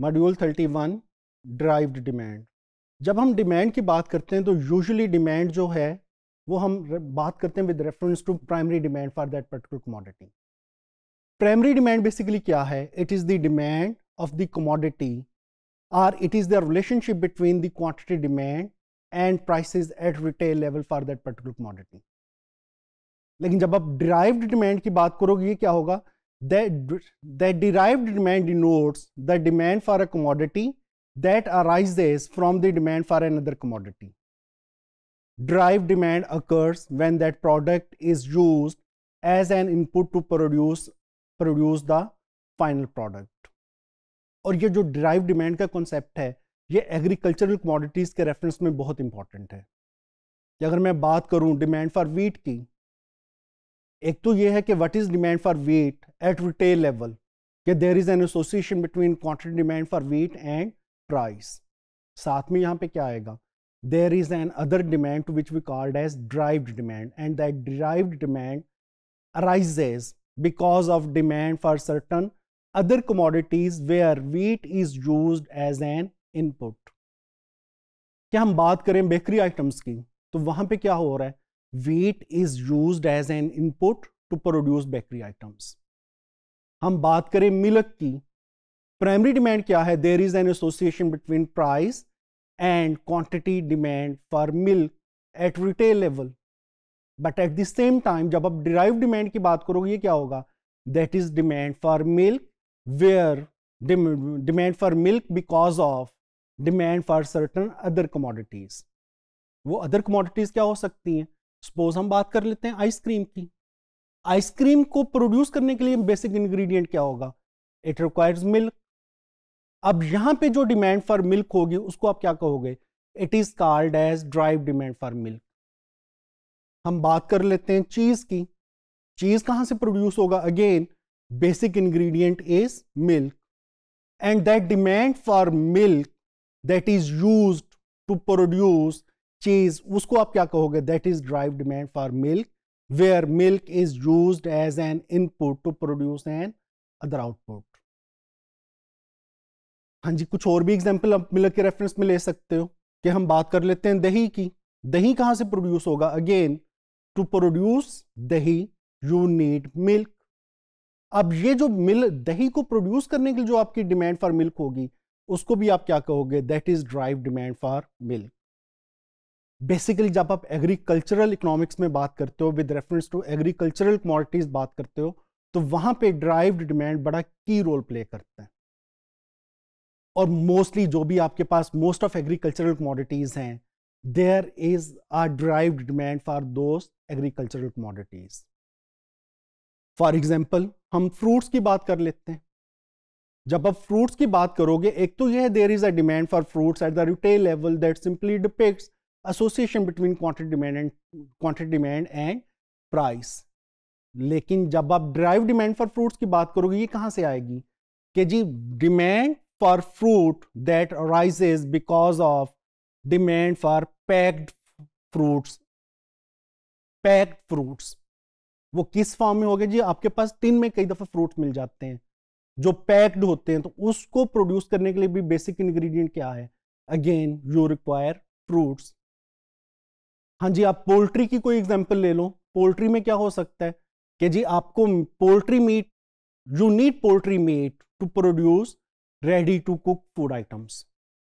Module 31 derived demand जब हम demand की बात करते हैं तो यूजुअली डिमांड जो है वो हम बात करते हैं with reference to primary demand for that particular commodity primary demand basically क्या है it is the demand of the commodity or it is the relationship between the quantity demand and price at retail level for that particular commodity लेकिन जब आप derived demand की बात करोगे ये क्या होगा that, that derived demand denotes the demand for a commodity that arises from the demand for another commodity. Derived demand occurs when that product is used as an input to produce produce the final product. और ये जो derived demand का concept है ये agricultural commodities के reference में बहुत important है कि अगर मैं बात करूँ demand for wheat की एक तो ये है कि what is demand for wheat at retail level कि there is an association between quantity demand for wheat and price साथ में यहाँ पे क्या आएगा there is an other demand to which we called as drived demand and that drived demand arises because of demand for certain other commodities where wheat is use as an input क्या हम बात करें bakery items की तो वहां पे क्या हो रहा है wheat is use as an input to produce bakery items हम बात करें मिल्क की प्राइमरी डिमांड क्या है there is an association between price and quantity demand for milk at retail level but at the same time जब आप derive demand की बात करोगे ये क्या होगा that is demand for milk where demand for milk because of demand for certain other commodities वो other commodities क्या हो सकती हैं सपोज हम बात कर लेते हैं आइसक्रीम की आइसक्रीम को प्रोड्यूस करने के लिए बेसिक इंग्रेडिएंट क्या होगा इट रिक्वायर्स मिल्क अब यहां पे जो डिमांड फॉर मिल्क होगी उसको आप क्या कहोगे it is called as drive demand for milk हम बात कर लेते हैं चीज की चीज कहां से प्रोड्यूस होगा again basic ingredient is milk and that demand for milk that is used to produce cheese उसको आप क्या कहोगे that is drive demand for milk where milk is use as an input to produce an other output हाँ जी कुछ और भी example आप मिल्क के रेफरेंस में ले सकते हो कि हम बात कर लेते हैं दही की दही कहाँ से प्रोड्यूस होगा अगेन टू प्रोड्यूस दही यू नीड मिल्क अब ये जो मिल दही को प्रोड्यूस करने के लिए जो आपकी डिमांड फॉर मिल्क होगी उसको भी आप क्या कहोगे that is drive demand for milk basically जब आप एग्रीकल्चरल इकोनॉमिक्स में बात करते हो with reference to agricultural commodities बात करते हो तो वहां पे ड्राइव्ड डिमांड बड़ा की रोल प्ले करते हैं और मोस्टली जो भी आपके पास मोस्ट ऑफ एग्रीकल्चरल कमोडिटीज़ हैं there is a drived demand for those agricultural commodities for example हम फ्रूट्स की बात कर लेते हैं जब आप फ्रूट्स की बात करोगे एक तो यह there is a demand for fruits at the retail level that simply depicts association between quantity demand and quantity demand and price लेकिन जब आप ड्राइव डिमांड फॉर फ्रूट्स की बात करोगे ये कहाँ से आएगी कि जी demand for fruit that arises because of demand for packed fruits packed fruits वो किस फॉर्म में हो गया जी आपके पास तीन में कई दफ़ा फ्रूट्स मिल जाते हैं जो पैक्ड होते हैं तो उसको प्रोड्यूस करने के लिए भी बेसिक इंग्रेडिएंट क्या है अगेन यू रिक्वायर फ्रूट्स हाँ जी आप पोल्ट्री की कोई एग्जाम्पल ले लो पोल्ट्री में क्या हो सकता है कि जी आपको poultry meat you need poultry meat to produce ready to cook food items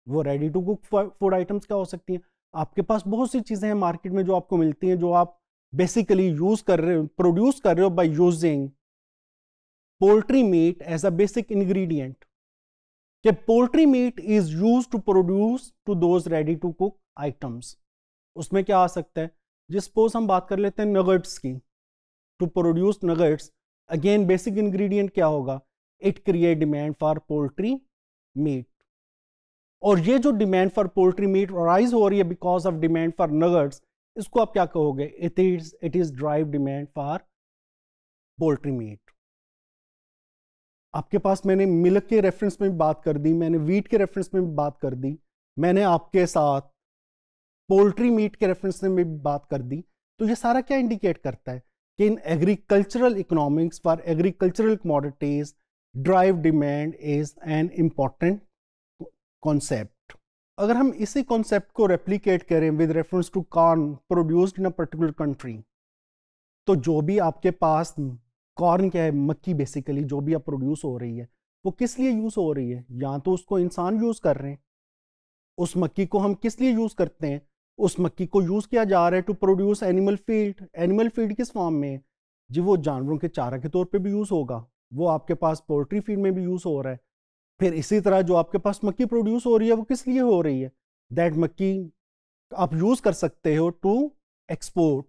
वो ready to cook food items क्या हो सकती हैं आपके पास बहुत सी चीज़ें हैं मार्केट में जो आपको मिलती हैं जो आप बेसिकली यूज कर रहे हो प्रोड्यूस कर रहे हो by using poultry meat as a basic ingredient कि poultry meat is use to produce to those ready to cook items उसमें क्या आ सकता है जिस सपोज हम बात कर लेते हैं नगट्स की to produce nuggets again basic ingredient क्या होगा it create demand for poultry meat और ये जो demand for poultry meat rise हो रही है because of demand for nuggets इसको आप क्या कहोगे it is it is drive demand for poultry meat आपके पास मैंने मिल्क के रेफरेंस में भी बात कर दी मैंने वीट के रेफरेंस में भी बात कर दी मैंने आपके साथ पोल्ट्री मीट के रेफरेंस में भी बात कर दी तो ये सारा क्या इंडिकेट करता है कि in agricultural economics for agricultural commodities drive demand is an important concept अगर हम इसी कॉन्सेप्ट को रेप्लीकेट करें with reference to corn produced in a particular country तो जो भी आपके पास कॉर्न क्या है मक्की बेसिकली जो भी आप प्रोड्यूस हो रही है वो किस लिए यूज़ हो रही है या तो उसको इंसान यूज़ कर रहे हैं उस मक्की को हम किस लिए यूज़ करते हैं उस मक्की को यूज़ किया जा रहा है to produce animal feed animal feed किस फॉर्म में जी वो जानवरों के चारा के तौर पे भी यूज़ होगा वो आपके पास पोल्ट्री फीड में भी यूज़ हो रहा है फिर इसी तरह जो आपके पास मक्की प्रोड्यूस हो रही है वो किस लिए हो रही है दैट मक्की आप यूज़ कर सकते हो टू एक्सपोर्ट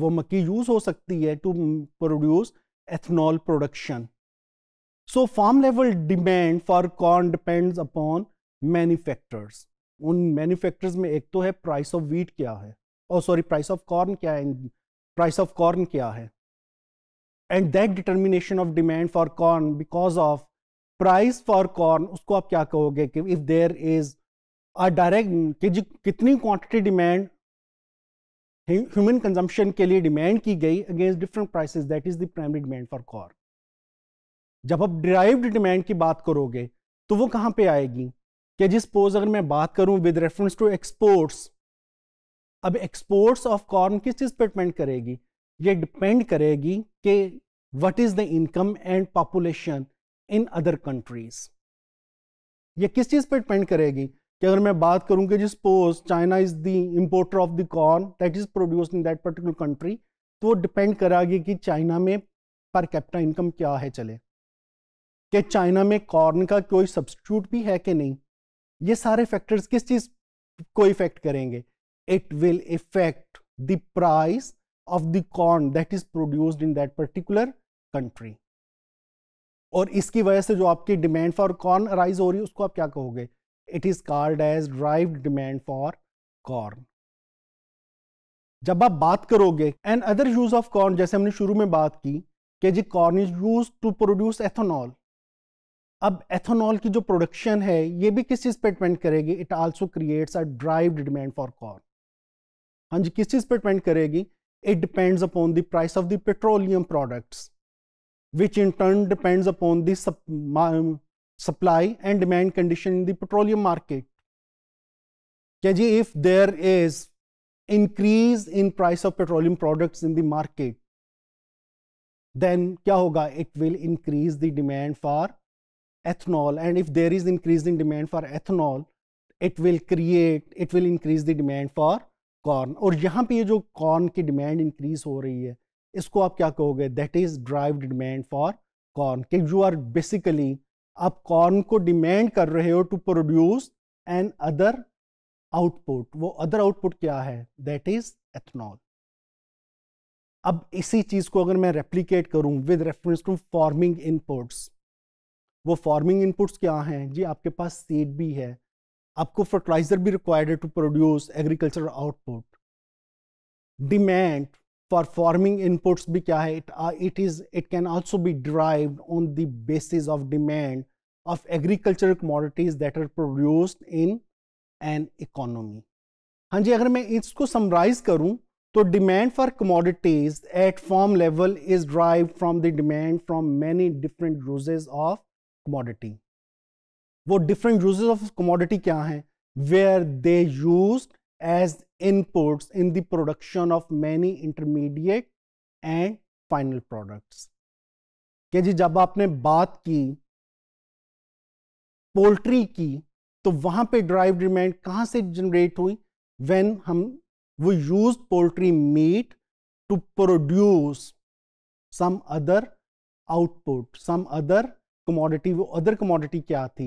वो मक्की यूज़ हो सकती है to produce ethanol production so farm level demand for corn depends upon manufacturers उन मैन्युफैक्चरर्स में एक तो है प्राइस ऑफ वीट क्या है और सॉरी प्राइस ऑफ कॉर्न क्या है प्राइस ऑफ कॉर्न क्या है and that determination of demand for corn because of price for corn उसको आप क्या कहोगे कि if there is a direct कि कितनी क्वांटिटी डिमांड ह्यूमन कंजम्पशन के लिए डिमांड की गई against different prices that is the primary demand for corn जब आप डिराइव्ड डिमांड की बात करोगे तो वो कहां पे आएगी कि जिस पोज अगर मैं बात करूं विद रेफरेंस टू एक्सपोर्ट्स अब एक्सपोर्ट्स ऑफ कॉर्न किस चीज़ पर डिपेंड करेगी ये डिपेंड करेगी कि what is the income and population in other countries ये किस चीज़ पर डिपेंड करेगी कि अगर मैं बात करूं कि जिस suppose China is the importer of the corn that is produce in that particular country तो वो डिपेंड करेगी कि चाइना में पर कैपिटा इनकम क्या है चले कि चाइना में कॉर्न का कोई सब्सिट्यूट भी है कि नहीं ये सारे फैक्टर्स किस चीज को इफेक्ट करेंगे it will affect the price of the corn that is produced in that particular country और इसकी वजह से जो आपकी डिमांड फॉर कॉर्न राइज हो रही है उसको आप क्या कहोगे it is called as drive demand for corn जब आप बात करोगे and other use of corn जैसे हमने शुरू में बात की कि जी corn is use to produce ethanol अब एथोनॉल की जो प्रोडक्शन है ये भी किस चीज पे डिपेंड करेगी it also creates a drive demand for corn हाँ जी किस चीज पे डिपेंड करेगी it depends upon the price of the petroleum products which in turn depends upon the supply and demand condition in the petroleum market क्या जी if there is increase in price of petroleum products in the market then क्या होगा it will increase the demand for ethanol and if there is increase in demand for ethanol it will create it will increase the demand for corn aur yahan pe ye jo corn ki demand increase ho rahi hai isko aap kya kahoge that is drive demand for corn ki you are basically aap corn ko demand kar rahe ho to produce an other output wo other output kya hai that is ethanol अब इसी चीज़ को अगर मैं replicate करूं with reference to farming inputs वो farming inputs क्या हैं जी आपके पास सीड भी है आपको फर्टिलाइजर भी रिक्वायर्ड है to produce agriculture output demand for farming inputs भी क्या है it is it can also be drive on the basis of demand of agriculture commodities that are produced in an economy हाँ जी अगर मैं इसको समराइज करूँ तो demand for commodities at form level is drive from the demand from many different uses of commodity वो different uses of commodity क्या हैं where they use as input in the production of many intermediate and final product क्या जी जब आपने बात की poultry की तो वहां पर ड्राइव डिमांड कहां से जनरेट हुई वेन हम वो use poultry meat to produce some other output some other commodity वो अदर कमोडिटी क्या थी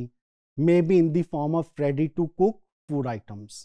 may be in the form of ready to cook food items